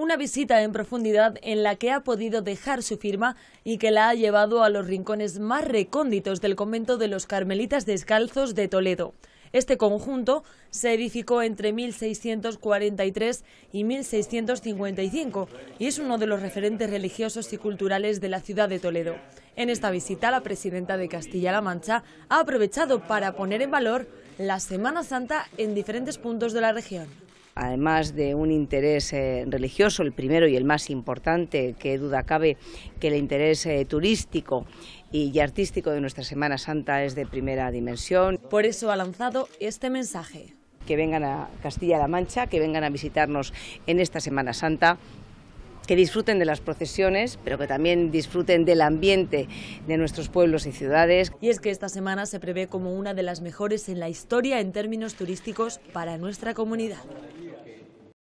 Una visita en profundidad en la que ha podido dejar su firma y que la ha llevado a los rincones más recónditos del convento de los Carmelitas Descalzos de Toledo. Este conjunto se edificó entre 1643 y 1655 y es uno de los referentes religiosos y culturales de la ciudad de Toledo. En esta visita, la presidenta de Castilla-La Mancha ha aprovechado para poner en valor la Semana Santa en diferentes puntos de la región además de un interés eh, religioso, el primero y el más importante, que duda cabe que el interés eh, turístico y artístico de nuestra Semana Santa es de primera dimensión. Por eso ha lanzado este mensaje. Que vengan a Castilla-La Mancha, que vengan a visitarnos en esta Semana Santa que disfruten de las procesiones, pero que también disfruten del ambiente de nuestros pueblos y ciudades. Y es que esta semana se prevé como una de las mejores en la historia en términos turísticos para nuestra comunidad.